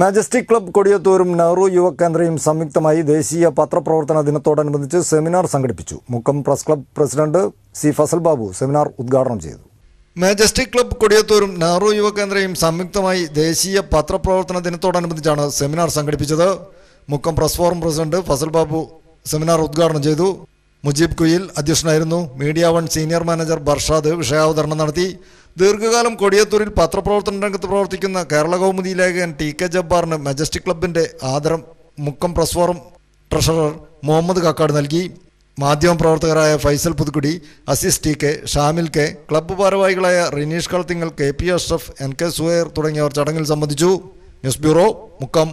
majestic Club കൊടിയത്തൂരും നെഹ്റു യുവകേന്ദ്രയും സംയുക്തമായി ദേശീയ പത്രപ്രവർത്തന ദിനത്തോടനുബന്ധിച്ച് സെമിനാർ സംഘടിപ്പിച്ചു Mukkam press club president C Fasal Babu seminar ഉദ്ഘാടനം ചെയ്തു മാജസ്റ്റിക് ക്ലബ് കൊടിയത്തൂരും നെഹ്റു യുവകേന്ദ്രയും സംയുക്തമായി ദേശീയ പത്രപ്രവർത്തന ദിനത്തോടനുബന്ധിച്ചാണ് സെമിനാർ സംഘടിപ്പിച്ചത് Mukkam press forum president Fasal Babu seminar ഉദ്ഘാടനം ചെയ്തു മുജീബ് കുയിൽ അധ്യക്ഷനായിരുന്നു Media One senior manager Barshad വിഷയാവതരണം നടത്തി ദീർഘകാലം കൊടിയത്തൂരിൽ പത്രപ്രവർത്തന രംഗത്ത് പ്രവർത്തിക്കുന്ന കേരള കൗമുദി ലേഖകൻ ടി കെ ജബ്ബാറിന് മജസ്റ്റിക് ക്ലബിന്റെ ആദരം മുക്കം പ്രസ്വാറും ട്രഷറർ മുഹമ്മദ് കാക്കാട് നൽകി മാധ്യമപ്രവർത്തകരായ Faisal Puthukkudi Azeez T K Shamil K club ഭാരവാഹികളായ Rineesh Kalathingal K P Ashraf N K Suher തുടങ്ങിയവർ ചടങ്ങിൽ സംബന്ധിച്ചു ന്യൂസ് ബ്യൂറോ മുക്കം